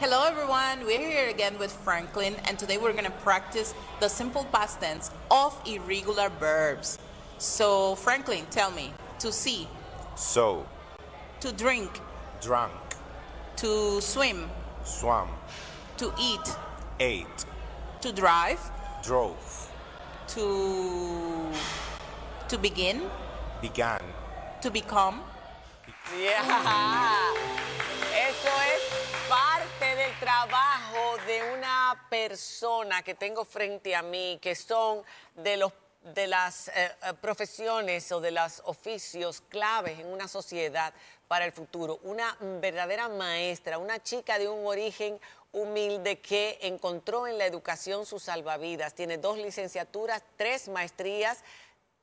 Hello everyone, we're here again with Franklin and today we're gonna practice the simple past tense of irregular verbs. So Franklin, tell me, to see, So, to drink, drunk, to swim, swam, to eat, ate, to drive, drove, to to begin, began, to become. Yeah. de una persona que tengo frente a mí, que son de los de las eh, eh, profesiones o de los oficios claves en una sociedad para el futuro. Una verdadera maestra, una chica de un origen humilde que encontró en la educación sus salvavidas. Tiene dos licenciaturas, tres maestrías,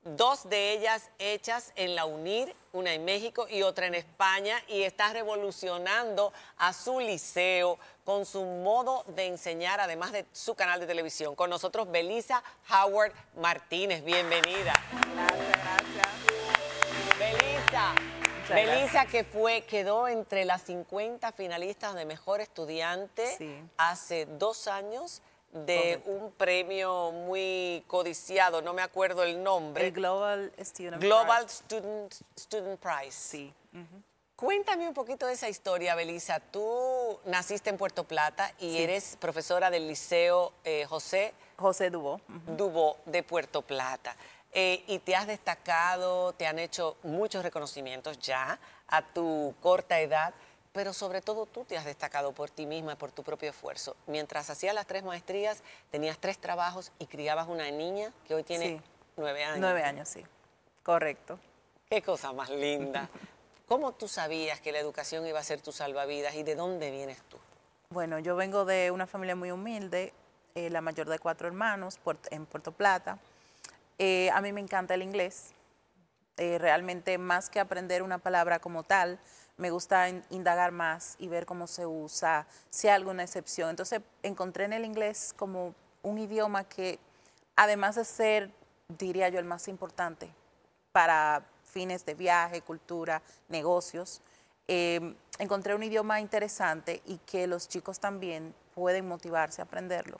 dos de ellas hechas en la UNIR, una en México y otra en España, y está revolucionando a su liceo con su modo de enseñar, además de su canal de televisión. Con nosotros, Belisa Howard Martínez, bienvenida. Gracias, gracias. Belisa. Belisa, que fue, quedó entre las 50 finalistas de mejor estudiante hace dos años de un premio muy codiciado, no me acuerdo el nombre. El Global Student Global Prize. Student, Student Prize. Sí. Cuéntame un poquito de esa historia, Belisa. Tú naciste en Puerto Plata y eres profesora del Liceo eh, José... José Dubó. de Puerto Plata. Eh, y te has destacado, te han hecho muchos reconocimientos ya a tu corta edad pero sobre todo tú te has destacado por ti misma, y por tu propio esfuerzo. Mientras hacías las tres maestrías, tenías tres trabajos y criabas una niña que hoy tiene nueve años. Nueve años, sí. Correcto. Qué cosa más linda. ¿Cómo tú sabías que la educación iba a ser tu salvavidas y de dónde vienes tú? Bueno, yo vengo de una familia muy humilde, eh, la mayor de cuatro hermanos en Puerto Plata. Eh, a mí me encanta el inglés. Eh, realmente, más que aprender una palabra como tal, me gusta indagar más y ver cómo se usa, si hay alguna excepción. Entonces encontré en el inglés como un idioma que, además de ser, diría yo, el más importante para fines de viaje, cultura, negocios, em, encontré un idioma interesante y que los chicos también pueden motivarse a aprenderlo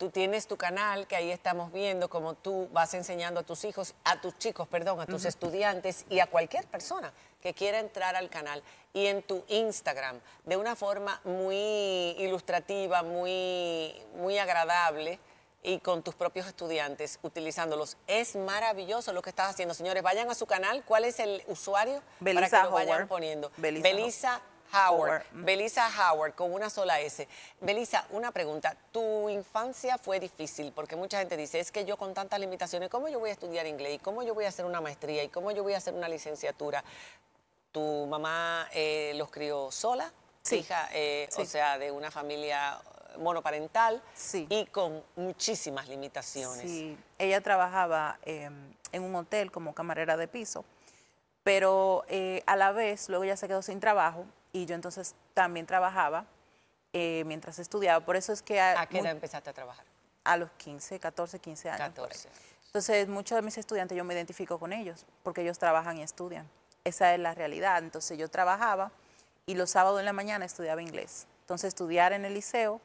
tú tienes tu canal, que ahí estamos viendo cómo tú vas enseñando a tus hijos, a tus chicos, perdón, a tus estudiantes y a cualquier persona que quiera entrar al canal y en tu Instagram de una forma muy ilustrativa, muy, muy agradable y con tus propios estudiantes utilizándolos. Es maravilloso lo que estás haciendo, señores. Vayan a su canal. ¿Cuál es el usuario? Belisa para que lo vayan poniendo. Belisa Howard. Mm. Belisa Howard, con una sola S. Belisa, una pregunta. Tu infancia fue difícil porque mucha gente dice, es que yo con tantas limitaciones, ¿cómo yo voy a estudiar inglés? cómo yo voy a hacer una maestría? ¿Y cómo yo voy a hacer una licenciatura? ¿Tu mamá eh, los crió sola? Hija, eh, o sea, de una familia monoparental y con muchísimas limitaciones. Sí, ella trabajaba em, en un hotel como camarera de piso, pero eh, a la vez luego ella se quedó sin trabajo y yo entonces también trabajaba eh, mientras estudiaba. Por eso es que... ¿A, qué edad empezaste a trabajar? A los 15, 14, 15 años. 14. Entonces, muchos de mis estudiantes yo me identifico con ellos, porque ellos trabajan y estudian. Esa es la realidad. Entonces, yo trabajaba y los sábados en la mañana estudiaba inglés. Entonces, estudiar en el liceo,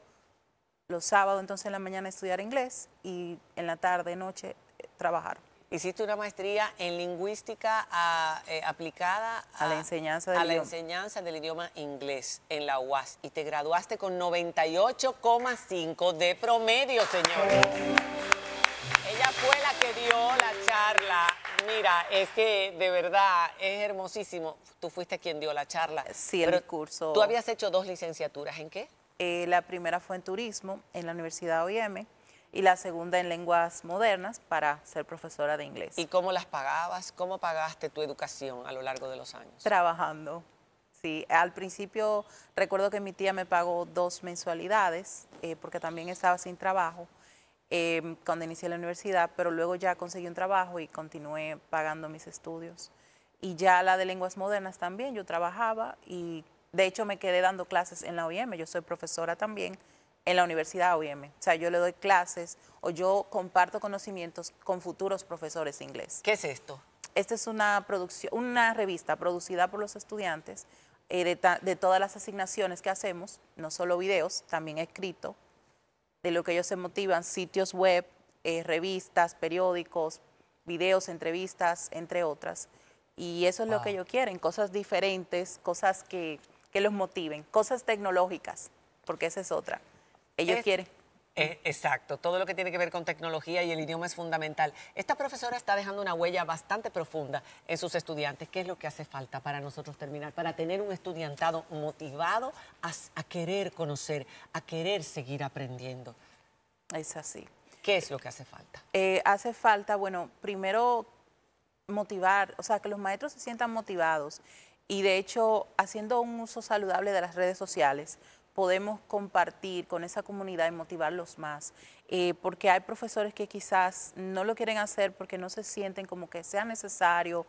los sábados entonces en la mañana estudiar inglés y en la tarde, noche, eh, trabajar. Hiciste una maestría en lingüística ah, eh, aplicada a, la, enseñanza del, idioma inglés en la UAS y te graduaste con 98,5 de promedio, señores. Ella fue la que dio la charla. Mira, es que de verdad es hermosísimo. Tú fuiste quien dio la charla. Sí, el curso. Tú habías hecho dos licenciaturas, ¿en qué? Eh, la primera fue en turismo en la Universidad OIM y la segunda en lenguas modernas para ser profesora de inglés. ¿Y cómo las pagabas? ¿Cómo pagaste tu educación a lo largo de los años? Trabajando. Sí, al principio recuerdo que mi tía me pagó dos mensualidades eh, porque también estaba sin trabajo em, cuando inicié la universidad, pero luego ya conseguí un trabajo y continué pagando mis estudios. Y ya la de lenguas modernas también, yo trabajaba y de hecho me quedé dando clases en la OIM, yo soy profesora también en la universidad OIM. O sea, yo le doy clases o yo comparto conocimientos con futuros profesores de inglés. ¿Qué es esto? Esta es una, producción, una revista producida por los estudiantes eh, de, todas las asignaciones que hacemos, no solo videos, también escrito, de lo que ellos se motivan, sitios web, eh, revistas, periódicos, videos, entrevistas, entre otras. Y eso es lo que ellos quieren, cosas diferentes, cosas que, que los motiven, cosas tecnológicas, porque esa es otra ellos quieren. E, exacto, todo lo que tiene que ver con tecnología y el idioma es fundamental. Esta profesora está dejando una huella bastante profunda en sus estudiantes. ¿Qué es lo que hace falta para nosotros terminar? Para tener un estudiantado motivado a, querer conocer, a querer seguir aprendiendo. Es así. ¿Qué es lo que hace falta? Eh, hace falta, bueno, primero motivar, o sea, que los maestros se sientan motivados y de hecho haciendo un uso saludable de las redes sociales, podemos compartir con esa comunidad y motivarlos más. Eh, porque hay profesores que quizás no lo quieren hacer porque no se sienten como que sea necesario.